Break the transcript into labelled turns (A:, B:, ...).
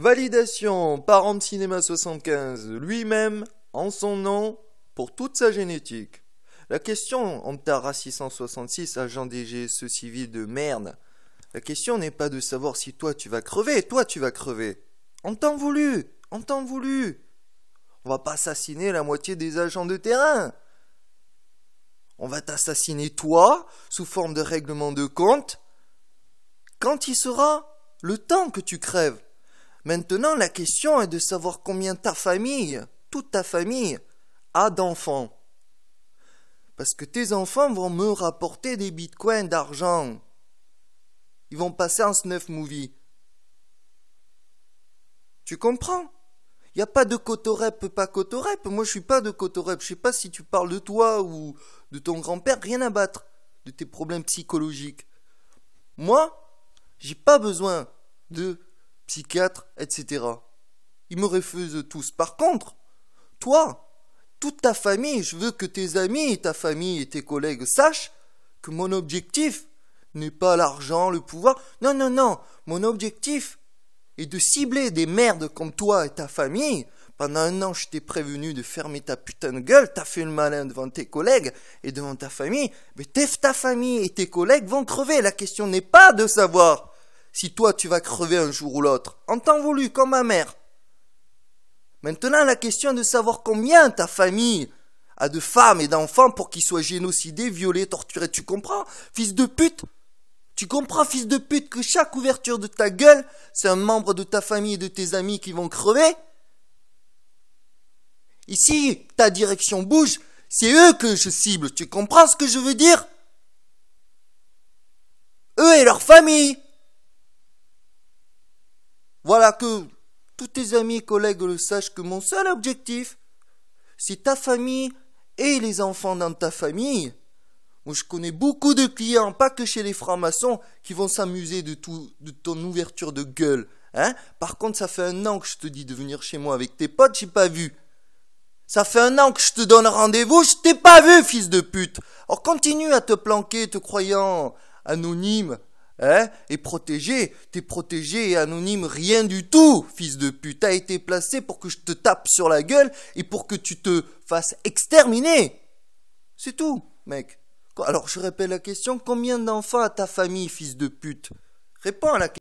A: Validation par de Cinéma 75 lui-même en son nom pour toute sa génétique. La question Antara 666, agent des ce civil de merde. La question n'est pas de savoir si toi tu vas crever, toi tu vas crever. En temps voulu, en temps voulu. On va pas assassiner la moitié des agents de terrain. On va t'assassiner toi sous forme de règlement de compte quand il sera le temps que tu crèves. Maintenant, la question est de savoir combien ta famille, toute ta famille, a d'enfants. Parce que tes enfants vont me rapporter des bitcoins d'argent. Ils vont passer en snuff movie. Tu comprends Il n'y a pas de cotorep, pas cotorep. Moi, je suis pas de cotorep. Je sais pas si tu parles de toi ou de ton grand-père. Rien à battre de tes problèmes psychologiques. Moi, j'ai pas besoin de psychiatre, etc. Ils me refusent tous. Par contre, toi, toute ta famille, je veux que tes amis, ta famille et tes collègues sachent que mon objectif n'est pas l'argent, le pouvoir. Non, non, non. Mon objectif est de cibler des merdes comme toi et ta famille. Pendant un an, je t'ai prévenu de fermer ta putain de gueule, t'as fait le malin devant tes collègues et devant ta famille, mais ta famille et tes collègues vont crever. La question n'est pas de savoir si toi tu vas crever un jour ou l'autre, en temps voulu, comme ma mère. Maintenant, la question est de savoir combien ta famille a de femmes et d'enfants pour qu'ils soient génocidés, violés, torturés. Tu comprends, fils de pute Tu comprends, fils de pute, que chaque ouverture de ta gueule, c'est un membre de ta famille et de tes amis qui vont crever Ici, ta direction bouge, c'est eux que je cible. Tu comprends ce que je veux dire Eux et leur famille voilà que tous tes amis et collègues le sachent que mon seul objectif, c'est ta famille et les enfants dans ta famille. Moi, je connais beaucoup de clients, pas que chez les francs-maçons, qui vont s'amuser de, ton ouverture de gueule. Hein Par contre, ça fait un an que je te dis de venir chez moi avec tes potes, j'ai pas vu. Ça fait un an que je te donne rendez-vous, je t'ai pas vu, fils de pute. Or, continue à te planquer, te croyant anonyme, Hein, et protégé. T'es protégé et anonyme, rien du tout, fils de pute. T'as été placé pour que je te tape sur la gueule et pour que tu te fasses exterminer. C'est tout, mec. Alors je répète la question, combien d'enfants a ta famille, fils de pute Réponds à la question.